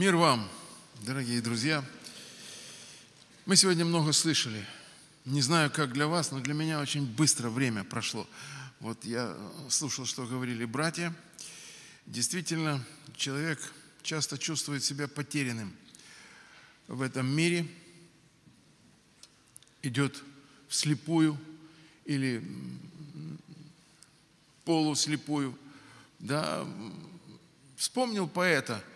Мир вам, дорогие друзья. Мы сегодня много слышали. Не знаю, как для вас, но для меня очень быстро время прошло. Вот я э, слушал, что говорили братья. Действительно, человек часто чувствует себя потерянным в этом мире, идет вслепую или полуслепую. Да, вспомнил поэта –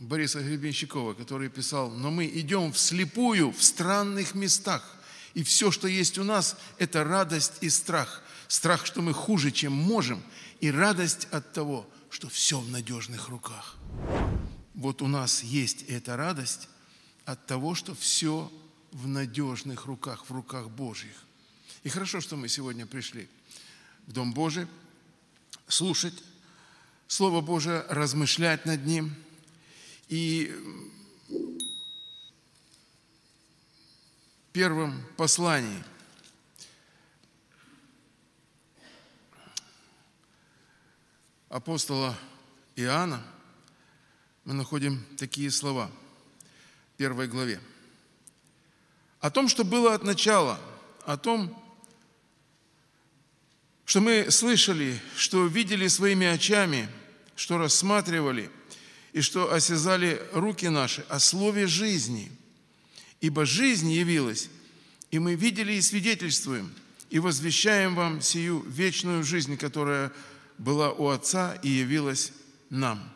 Бориса Гребенщикова, который писал, но мы идем вслепую в странных местах, и все, что есть у нас, это радость и страх. Страх, что мы хуже, чем можем, и радость от того, что все в надежных руках. Вот у нас есть эта радость от того, что все в надежных руках, в руках Божьих. И хорошо, что мы сегодня пришли в Дом Божий слушать Слово Божие, размышлять над ним – и первом послании апостола Иоанна мы находим такие слова в первой главе. О том, что было от начала, о том, что мы слышали, что видели своими очами, что рассматривали – и что осязали руки наши о слове жизни. Ибо жизнь явилась, и мы видели и свидетельствуем, и возвещаем вам сию вечную жизнь, которая была у Отца и явилась нам.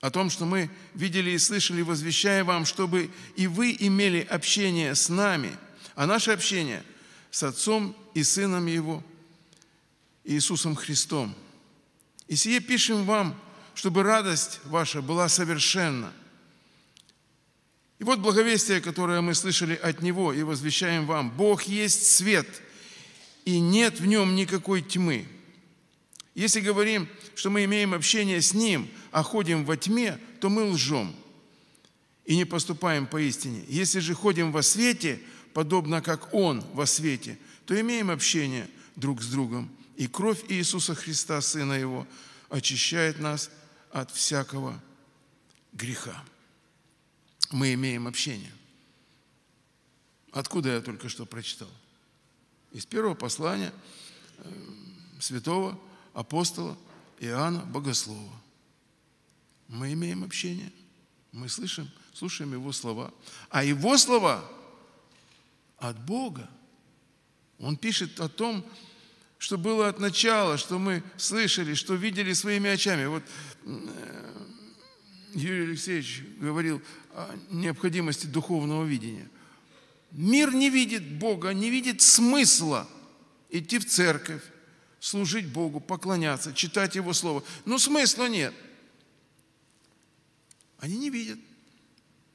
О том, что мы видели и слышали, возвещая вам, чтобы и вы имели общение с нами, а наше общение с Отцом и Сыном Его, Иисусом Христом – и сие пишем вам, чтобы радость ваша была совершенна. И вот благовестие, которое мы слышали от Него и возвещаем вам. Бог есть свет, и нет в Нем никакой тьмы. Если говорим, что мы имеем общение с Ним, а ходим во тьме, то мы лжем и не поступаем по истине. Если же ходим во свете, подобно как Он во свете, то имеем общение друг с другом – и кровь Иисуса Христа, Сына Его, очищает нас от всякого греха. Мы имеем общение. Откуда я только что прочитал? Из первого послания э, святого апостола Иоанна Богослова. Мы имеем общение, мы слышим, слушаем его слова. А его слова от Бога. Он пишет о том, что было от начала, что мы слышали, что видели своими очами. Вот э, Юрий Алексеевич говорил о необходимости духовного видения. Мир не видит Бога, не видит смысла идти в церковь, служить Богу, поклоняться, читать Его Слово. Но смысла нет. Они не видят.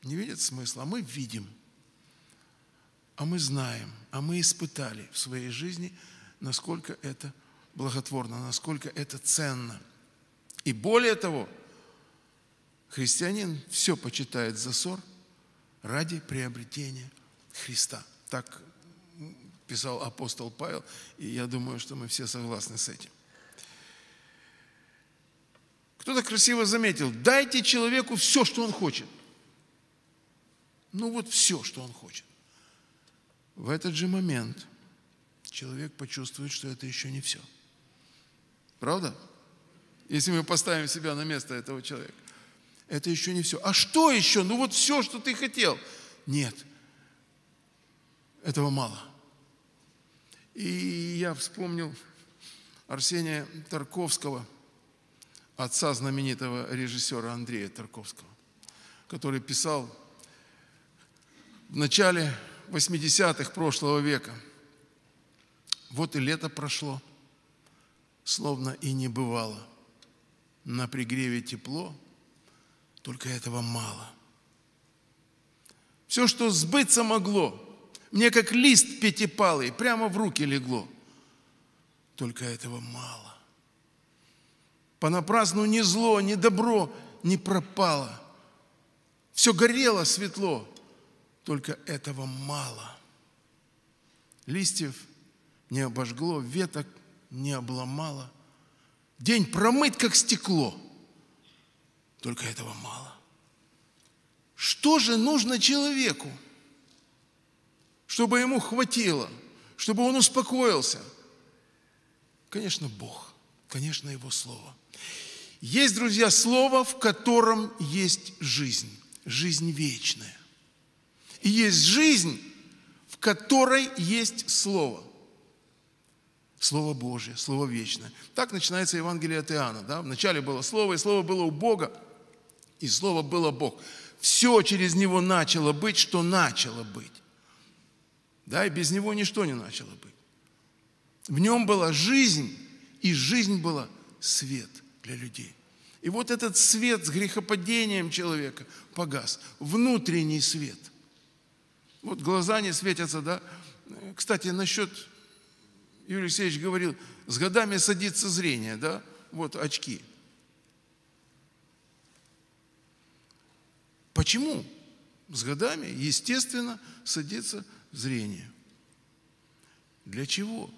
Не видят смысла, а мы видим. А мы знаем, а мы испытали в своей жизни – насколько это благотворно, насколько это ценно. И более того, христианин все почитает за ссор ради приобретения Христа. Так писал апостол Павел, и я думаю, что мы все согласны с этим. Кто-то красиво заметил, дайте человеку все, что он хочет. Ну вот все, что он хочет. В этот же момент – человек почувствует, что это еще не все. Правда? Если мы поставим себя на место этого человека. Это еще не все. А что еще? Ну вот все, что ты хотел. Нет, этого мало. И я вспомнил Арсения Тарковского, отца знаменитого режиссера Андрея Тарковского, который писал в начале 80-х прошлого века – вот и лето прошло, словно и не бывало. На пригреве тепло, только этого мало. Все, что сбыться могло, мне как лист пятипалый, прямо в руки легло. Только этого мало. Понапрасну ни зло, ни добро не пропало. Все горело светло, только этого мало. Листьев – не обожгло, веток не обломало. День промыт, как стекло. Только этого мало. Что же нужно человеку, чтобы ему хватило, чтобы он успокоился? Конечно, Бог, конечно, Его Слово. Есть, друзья, Слово, в котором есть жизнь, жизнь вечная. И есть жизнь, в которой есть Слово. Слово Божье, Слово вечное. Так начинается Евангелие от Иоанна. Да? Вначале было Слово, и Слово было у Бога, и Слово было Бог. Все через Него начало быть, что начало быть. Да, и без Него ничто не начало быть. В Нем была жизнь, и жизнь была свет для людей. И вот этот свет с грехопадением человека погас. Внутренний свет. Вот глаза не светятся, да? Кстати, насчет Юрий Алексеевич говорил, с годами садится зрение, да, вот очки. Почему? С годами, естественно, садится зрение. Для чего?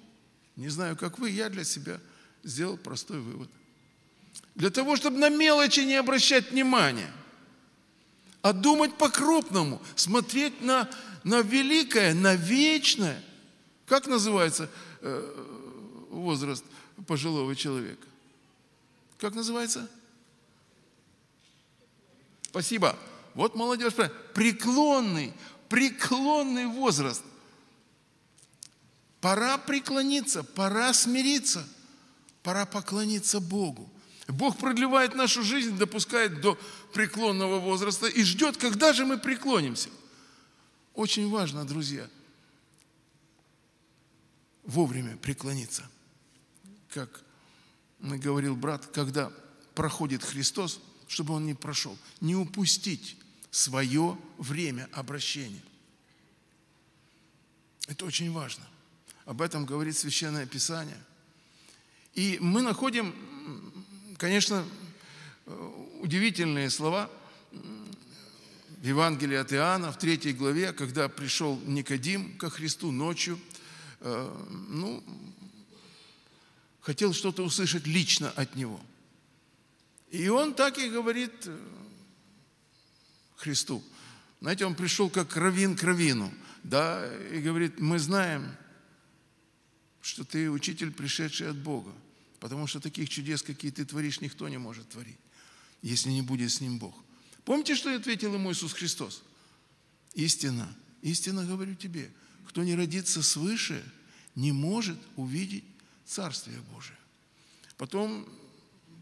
Не знаю, как вы, я для себя сделал простой вывод. Для того, чтобы на мелочи не обращать внимания, а думать по-крупному, смотреть на, на великое, на вечное. Как называется Э, возраст пожилого человека. Как называется? Спасибо. Вот молодежь. Преклонный, преклонный возраст. Пора преклониться, пора смириться, пора поклониться Богу. Бог продлевает нашу жизнь, допускает до преклонного возраста и ждет, когда же мы преклонимся. Очень важно, друзья – вовремя преклониться. Как говорил брат, когда проходит Христос, чтобы он не прошел, не упустить свое время обращения. Это очень важно. Об этом говорит Священное Писание. И мы находим, конечно, удивительные слова в Евангелии от Иоанна, в третьей главе, когда пришел Никодим ко Христу ночью – Э, ну, хотел что-то услышать лично от него. И он так и говорит э, Христу. Знаете, он пришел как равин к равину, да, и говорит, мы знаем, что ты учитель, пришедший от Бога, потому что таких чудес, какие ты творишь, никто не может творить, если не будет с ним Бог. Помните, что ответил ему Иисус Христос? Истина, истина говорю тебе – кто не родится свыше, не может увидеть Царствие Божие. Потом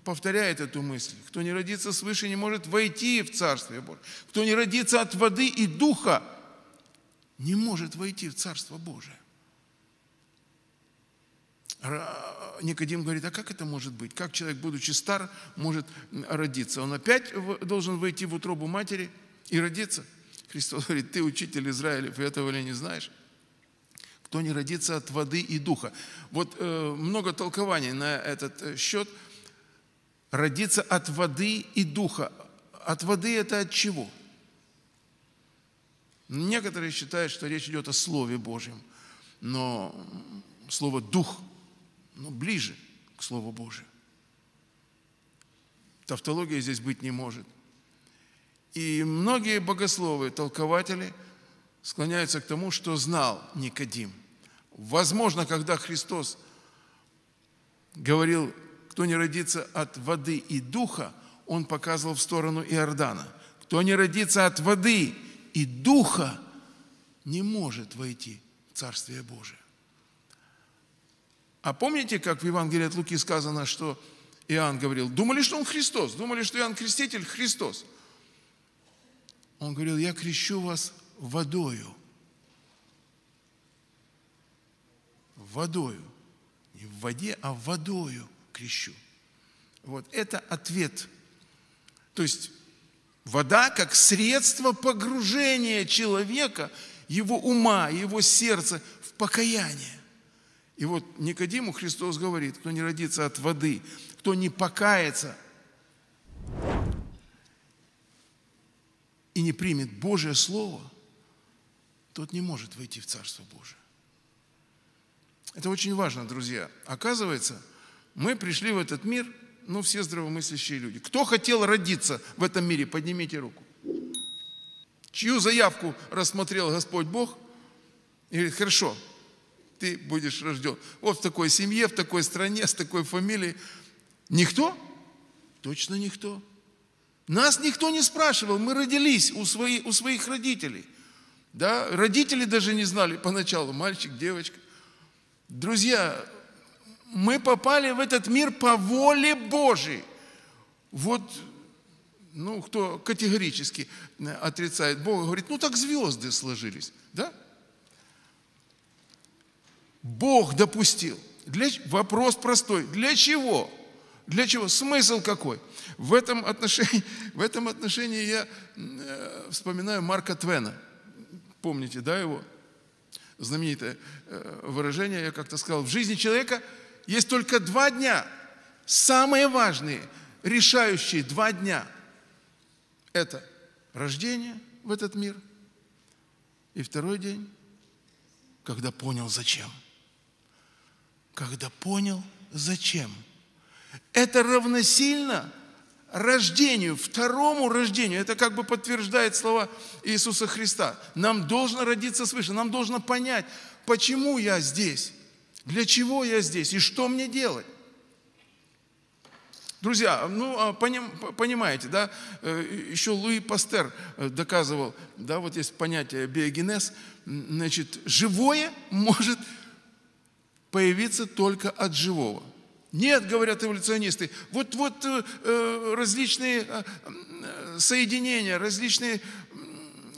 повторяет эту мысль. Кто не родится свыше, не может войти в Царствие Божие. Кто не родится от воды и духа, не может войти в Царство Божие. Никодим говорит, а как это может быть? Как человек, будучи стар, может родиться? Он опять должен войти в утробу матери и родиться? Христос говорит, ты учитель Израилев, и этого ли не знаешь? кто не родится от воды и духа. Вот э, много толкований на этот э, счет. Родиться от воды и духа. От воды это от чего? Некоторые считают, что речь идет о Слове Божьем, но слово «дух» ну, ближе к Слову Божьему. Тавтология здесь быть не может. И многие богословы, толкователи – склоняется к тому, что знал Никодим. Возможно, когда Христос говорил, кто не родится от воды и духа, он показывал в сторону Иордана. Кто не родится от воды и духа, не может войти в Царствие Божие. А помните, как в Евангелии от Луки сказано, что Иоанн говорил, думали, что он Христос, думали, что Иоанн Креститель – Христос. Он говорил, я крещу вас водою. Водою. Не в воде, а водою крещу. Вот это ответ. То есть вода как средство погружения человека, его ума, его сердца в покаяние. И вот Никодиму Христос говорит, кто не родится от воды, кто не покается и не примет Божье Слово – тот не может выйти в Царство Божие. Это очень важно, друзья. Оказывается, мы пришли в этот мир, ну, все здравомыслящие люди. Кто хотел родиться в этом мире, поднимите руку. Чью заявку рассмотрел Господь Бог и говорит, хорошо, ты будешь рожден. Вот в такой семье, в такой стране, с такой фамилией. Никто? Точно никто. Нас никто не спрашивал, мы родились у, свои, у своих родителей – да? Родители даже не знали поначалу, мальчик, девочка. Друзья, мы попали в этот мир по воле Божией. Вот, ну, кто категорически э, отрицает Бога, говорит, ну, так звезды сложились, да? Бог допустил. Для, вопрос простой. Для чего? Для чего? Смысл какой? В этом отношении, в этом отношении я э, вспоминаю Марка Твена – Помните, да, его знаменитое э, выражение, я как-то сказал, в жизни человека есть только два дня, самые важные, решающие два дня. Это рождение в этот мир и второй день, когда понял зачем. Когда понял зачем. Это равносильно – рождению, второму рождению. Это как бы подтверждает слова Иисуса Христа. Нам должно родиться свыше, нам должно понять, почему я здесь, для чего я здесь и что мне делать. Друзья, ну, а понимаете, да, э, еще Луи Пастер э, доказывал, да, вот есть понятие биогенез, значит, живое может появиться только от живого – нет, говорят эволюционисты, вот, вот э, э различные э, э, соединения, различные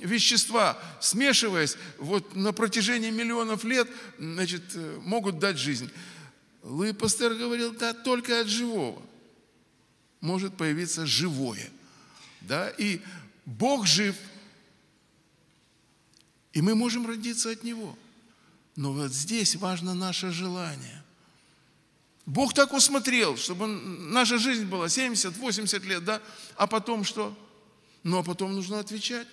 вещества, смешиваясь вот на протяжении миллионов лет, значит, могут дать жизнь. Луи Пастер говорил, да, только от живого может появиться живое. Да? И Бог жив, и мы можем родиться от Него. Но вот здесь важно наше желание. Бог так усмотрел, чтобы наша жизнь была 70-80 лет, да? А потом что? Ну, а потом нужно отвечать.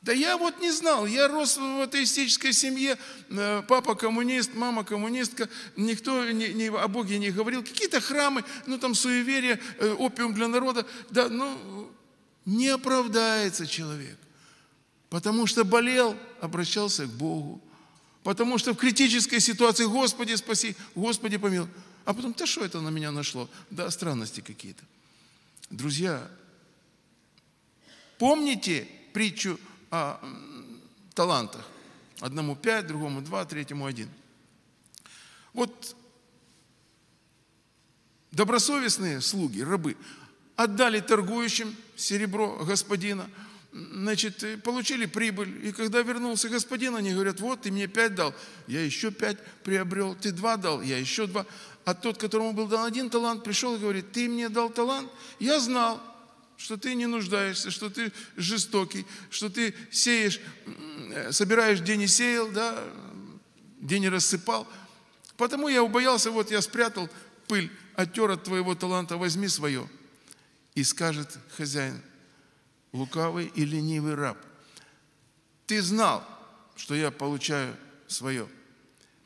Да я вот не знал, я рос в атеистической семье, э, папа коммунист, мама коммунистка, никто не, не, о Боге не говорил, какие-то храмы, ну там суеверия, э, опиум для народа, да, ну не оправдается человек, потому что болел, обращался к Богу, Потому что в критической ситуации, Господи, спаси, Господи, помилуй. А потом, да что это на меня нашло? Да, странности какие-то. Друзья, помните притчу о талантах? Одному пять, другому два, третьему один. Вот добросовестные слуги, рабы, отдали торгующим серебро господина – значит, э, получили прибыль. И когда вернулся господин, они говорят, вот ты мне пять дал, я еще пять приобрел, ты два дал, я еще два. А тот, которому был дан один талант, пришел и говорит, ты мне дал талант, я знал, что ты не нуждаешься, что ты жестокий, что ты сеешь, э, собираешь, день не сеял, да, день не рассыпал. Потому я убоялся, вот я спрятал пыль, оттер от твоего таланта, возьми свое. И скажет хозяин – лукавый и ленивый раб. Ты знал, что я получаю свое.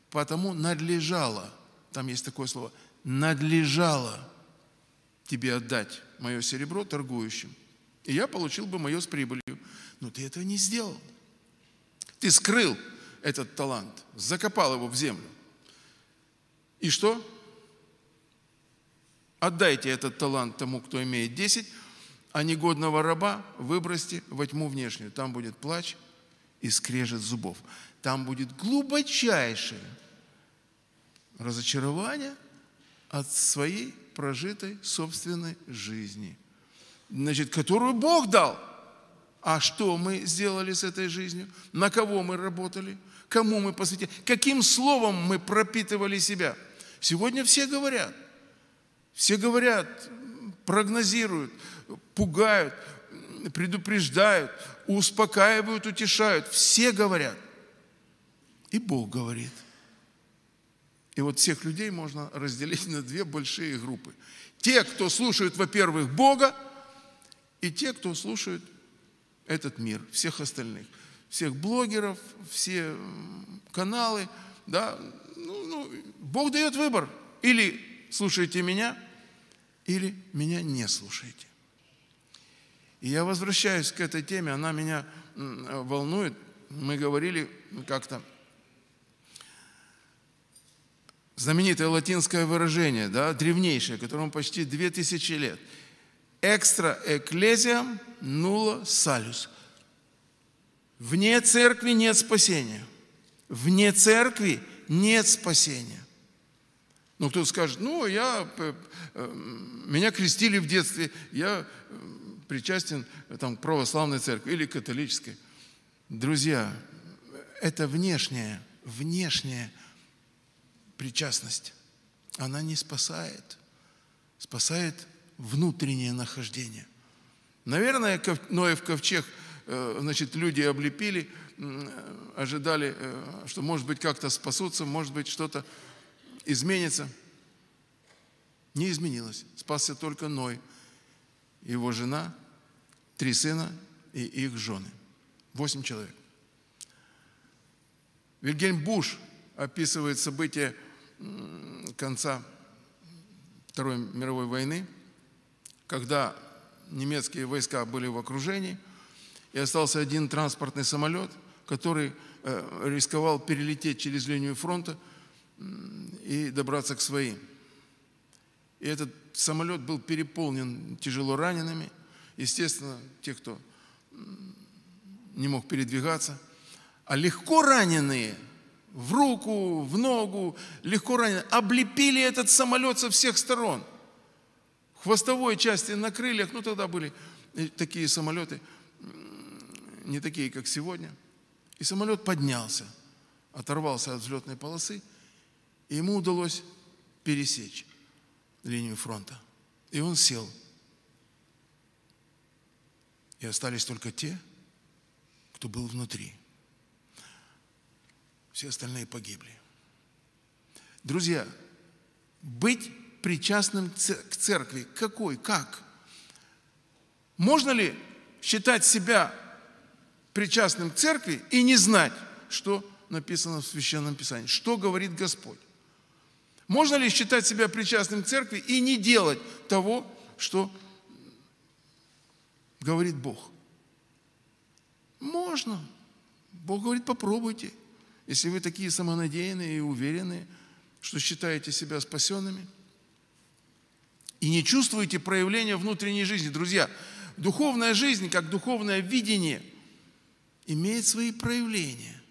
Потому надлежало, там есть такое слово, надлежало тебе отдать мое серебро торгующим, и я получил бы мое с прибылью. Но ты этого не сделал. Ты скрыл этот талант, закопал его в землю. И что? Отдайте этот талант тому, кто имеет 10, а негодного раба выбросьте во тьму внешнюю. Там будет плач и скрежет зубов. Там будет глубочайшее разочарование от своей прожитой собственной жизни, значит, которую Бог дал. А что мы сделали с этой жизнью? На кого мы работали? Кому мы посвятили? Каким словом мы пропитывали себя? Сегодня все говорят, все говорят, прогнозируют – пугают, предупреждают, успокаивают, утешают. Все говорят. И Бог говорит. И вот всех людей можно разделить на две большие группы. Те, кто слушают, во-первых, Бога, и те, кто слушают этот мир, всех остальных. Всех блогеров, все каналы. Да? Ну, ну, Бог дает выбор. Или слушайте меня, или меня не слушайте. И я возвращаюсь к этой теме, она меня э, волнует. Мы говорили как-то знаменитое латинское выражение, да, древнейшее, которому почти две тысячи лет. «Экстра экклезиам нула салюс». Вне церкви нет спасения. Вне церкви нет спасения. Ну, кто-то скажет, ну, я, э, э, меня крестили в детстве, я причастен э, там, православной церкви или католической. Друзья, это внешняя, внешняя причастность. Она не спасает. Спасает внутреннее нахождение. Наверное, Ноев ковчег э, значит, люди облепили, э, ожидали, что, может быть, как-то спасутся, может быть, что-то изменится. Не изменилось. Спасся только Ной, его жена три сына и их жены. Восемь человек. Вильгельм Буш описывает события конца Второй мировой войны, когда немецкие войска были в окружении, и остался один транспортный самолет, который э, рисковал перелететь через линию фронта и добраться к своим. И этот самолет был переполнен тяжело ранеными – естественно, те, кто не мог передвигаться. А легко раненые в руку, в ногу, легко раненые, облепили этот самолет со всех сторон. В хвостовой части, на крыльях, ну тогда были э, такие самолеты, не такие, как сегодня. И самолет поднялся, оторвался от взлетной полосы, и ему удалось пересечь линию фронта. И он сел и остались только те, кто был внутри. Все остальные погибли. Друзья, быть причастным к церкви, какой, как? Можно ли считать себя причастным к церкви и не знать, что написано в Священном Писании, что говорит Господь? Можно ли считать себя причастным к церкви и не делать того, что говорит Бог. Можно. Бог говорит, попробуйте. Если вы такие самонадеянные и уверенные, что считаете себя спасенными, и не чувствуете проявления внутренней жизни. Друзья, духовная жизнь, как духовное видение, имеет свои проявления.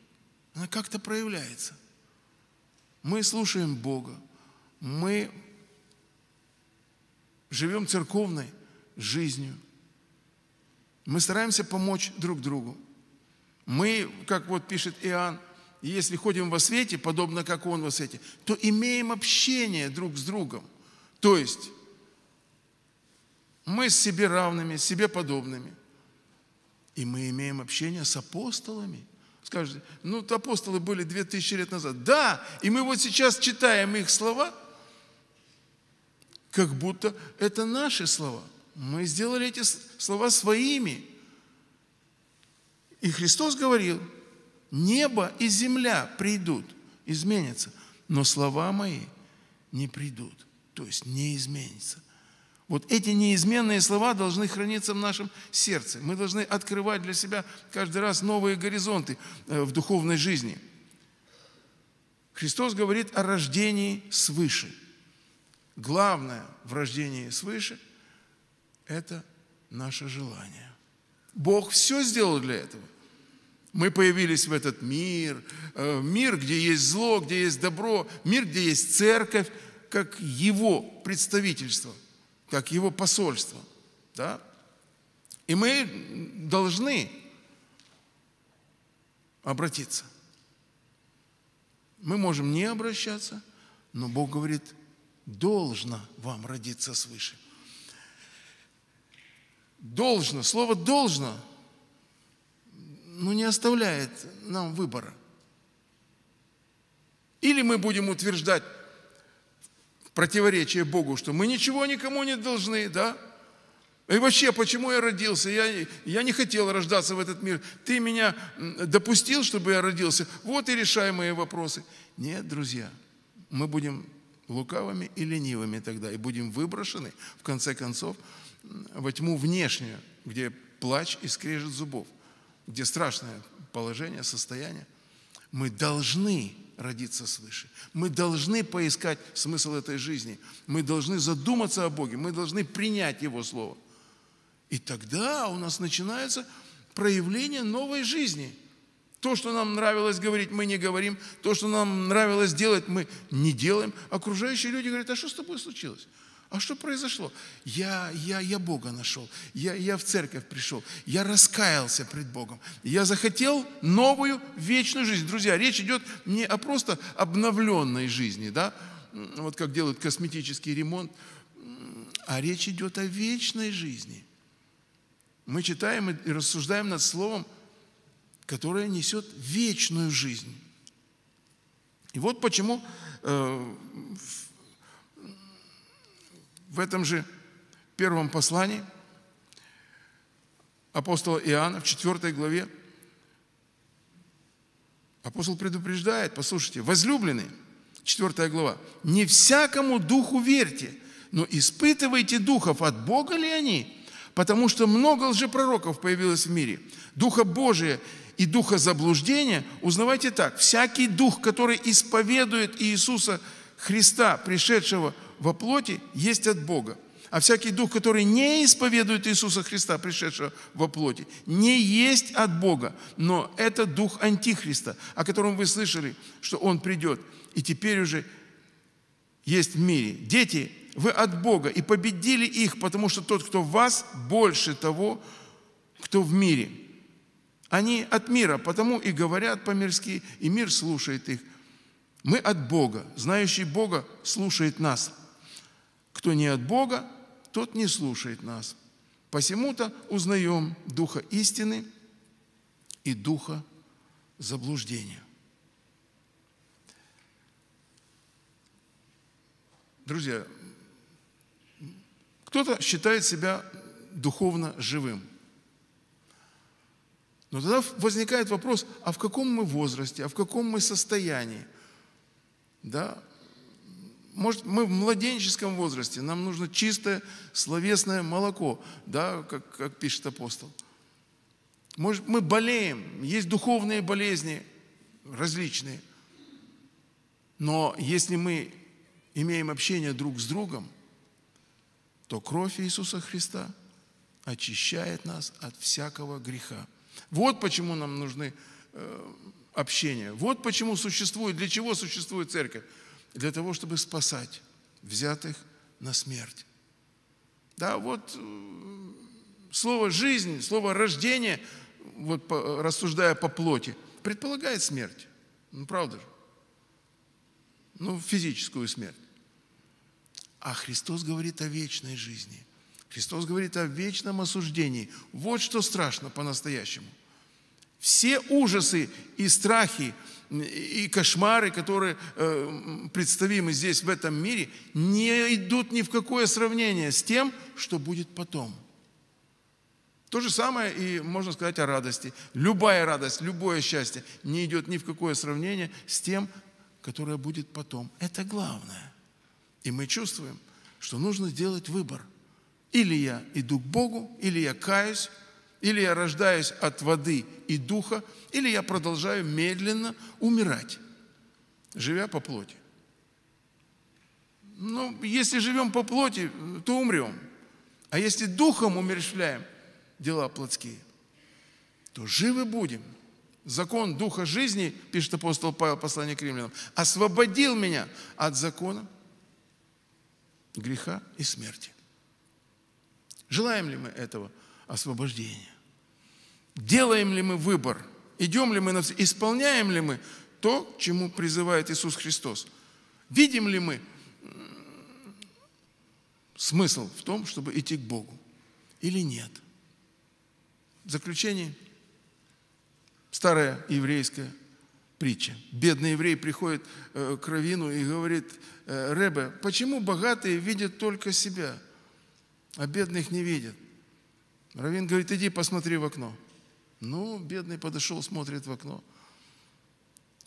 Она как-то проявляется. Мы слушаем Бога, мы живем церковной жизнью – мы стараемся помочь друг другу. Мы, как вот пишет Иоанн, если ходим во свете, подобно как Он во свете, то имеем общение друг с другом. То есть мы с себе равными, себе подобными. И мы имеем общение с апостолами. Скажете, ну апостолы были две тысячи лет назад. Да, и мы вот сейчас читаем их слова, как будто это наши слова – мы сделали эти слова своими. И Христос говорил, небо и земля придут, изменятся, но слова мои не придут, то есть не изменятся. Вот эти неизменные слова должны храниться в нашем сердце. Мы должны открывать для себя каждый раз новые горизонты э, в духовной жизни. Христос говорит о рождении свыше. Главное в рождении свыше – это наше желание. Бог все сделал для этого. Мы появились в этот мир, э, мир, где есть зло, где есть добро, мир, где есть церковь, как его представительство, как его посольство. Да? И мы должны обратиться. Мы можем не обращаться, но Бог говорит, должно вам родиться свыше должно, слово должно, ну не оставляет нам выбора. Или мы будем утверждать противоречие Богу, что мы ничего никому не должны, да? И вообще, почему я родился? Я, я не хотел рождаться в этот мир. Ты меня допустил, чтобы я родился. Вот и решай мои вопросы. Нет, друзья, мы будем лукавыми и ленивыми тогда, и будем выброшены, в конце концов, во тьму внешнюю, где плач и скрежет зубов, где страшное положение, состояние. Мы должны родиться свыше. Мы должны поискать смысл этой жизни. Мы должны задуматься о Боге. Мы должны принять Его Слово. И тогда у нас начинается проявление новой жизни. То, что нам нравилось говорить, мы не говорим. То, что нам нравилось делать, мы не делаем. Окружающие люди говорят, а что с тобой случилось? А что произошло? Я, я, я Бога нашел, я, я в церковь пришел, я раскаялся пред Богом, я захотел новую вечную жизнь. Друзья, речь идет не о просто обновленной жизни, да, вот как делают косметический ремонт, а речь идет о вечной жизни. Мы читаем и рассуждаем над словом, которое несет вечную жизнь. И вот почему э, в этом же первом послании апостола Иоанна в 4 главе апостол предупреждает, послушайте, возлюбленные, 4 глава, не всякому духу верьте, но испытывайте духов, от Бога ли они, потому что много лжепророков появилось в мире. Духа Божия и духа заблуждения узнавайте так. Всякий дух, который исповедует Иисуса Христа, пришедшего во плоти, есть от Бога. А всякий дух, который не исповедует Иисуса Христа, пришедшего во плоти, не есть от Бога, но это дух Антихриста, о котором вы слышали, что он придет. И теперь уже есть в мире. Дети, вы от Бога и победили их, потому что тот, кто в вас, больше того, кто в мире. Они от мира, потому и говорят по-мирски, и мир слушает их. Мы от Бога. Знающий Бога слушает нас. Кто не от Бога, тот не слушает нас. Посему-то узнаем духа истины и духа заблуждения. Друзья, кто-то считает себя духовно живым. Но тогда возникает вопрос, а в каком мы возрасте, а в каком мы состоянии? Да? Может, мы в младенческом возрасте, нам нужно чистое словесное молоко, да, как, как пишет апостол. Может, мы болеем, есть духовные болезни различные. Но если мы имеем общение друг с другом, то кровь Иисуса Христа очищает нас от всякого греха. Вот почему нам нужны э, общения. Вот почему существует, для чего существует церковь для того, чтобы спасать взятых на смерть. Да, вот э, слово «жизнь», слово «рождение», вот рассуждая по плоти, предполагает смерть. Ну, правда же? Ну, физическую смерть. А Христос говорит о вечной жизни. Христос говорит о вечном осуждении. Вот что страшно по-настоящему. Все ужасы и страхи – и кошмары, которые э, представимы здесь, в этом мире, не идут ни в какое сравнение с тем, что будет потом. То же самое и можно сказать о радости. Любая радость, любое счастье не идет ни в какое сравнение с тем, которое будет потом. Это главное. И мы чувствуем, что нужно сделать выбор. Или я иду к Богу, или я каюсь, или я рождаюсь от воды и духа, или я продолжаю медленно умирать, живя по плоти. Ну, если живем по плоти, то умрем. А если духом умерщвляем дела плотские, то живы будем. Закон Духа жизни, пишет апостол Павел послание к римлянам, освободил меня от закона греха и смерти. Желаем ли мы этого? освобождения. Делаем ли мы выбор? Идем ли мы, на... исполняем ли мы то, к чему призывает Иисус Христос? Видим ли мы смысл в том, чтобы идти к Богу или нет? В заключение старая еврейская притча. Бедный еврей приходит э, к Равину и говорит, э, Ребе, почему богатые видят только себя, а бедных не видят? Равин говорит, иди посмотри в окно. Ну, бедный подошел, смотрит в окно.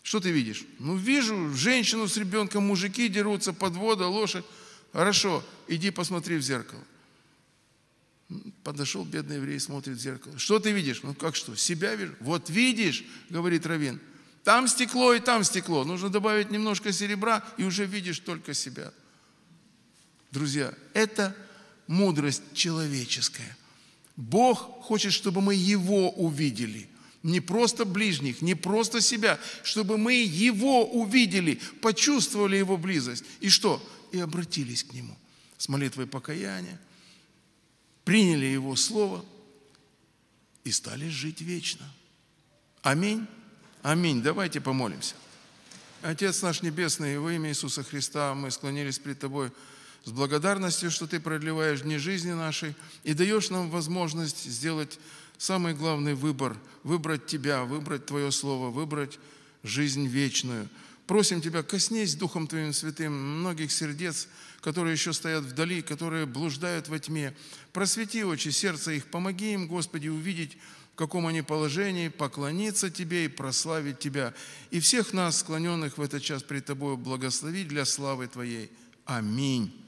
Что ты видишь? Ну, вижу женщину с ребенком, мужики дерутся, подвода, лошадь. Хорошо, иди посмотри в зеркало. Подошел бедный еврей, смотрит в зеркало. Что ты видишь? Ну, как что? Себя вижу. Вот видишь, говорит Равин. Там стекло и там стекло. Нужно добавить немножко серебра, и уже видишь только себя. Друзья, это мудрость человеческая. Бог хочет, чтобы мы Его увидели. Не просто ближних, не просто себя, чтобы мы Его увидели, почувствовали Его близость. И что? И обратились к Нему с молитвой покаяния, приняли Его Слово и стали жить вечно. Аминь. Аминь. Давайте помолимся. Отец наш Небесный, во имя Иисуса Христа мы склонились пред Тобой, с благодарностью, что Ты продлеваешь дни жизни нашей и даешь нам возможность сделать самый главный выбор, выбрать Тебя, выбрать Твое Слово, выбрать жизнь вечную. Просим Тебя, коснись Духом Твоим Святым многих сердец, которые еще стоят вдали, которые блуждают во тьме. Просвети очи сердца их, помоги им, Господи, увидеть, в каком они положении, поклониться Тебе и прославить Тебя. И всех нас, склоненных в этот час пред Тобою, благослови для славы Твоей. Аминь.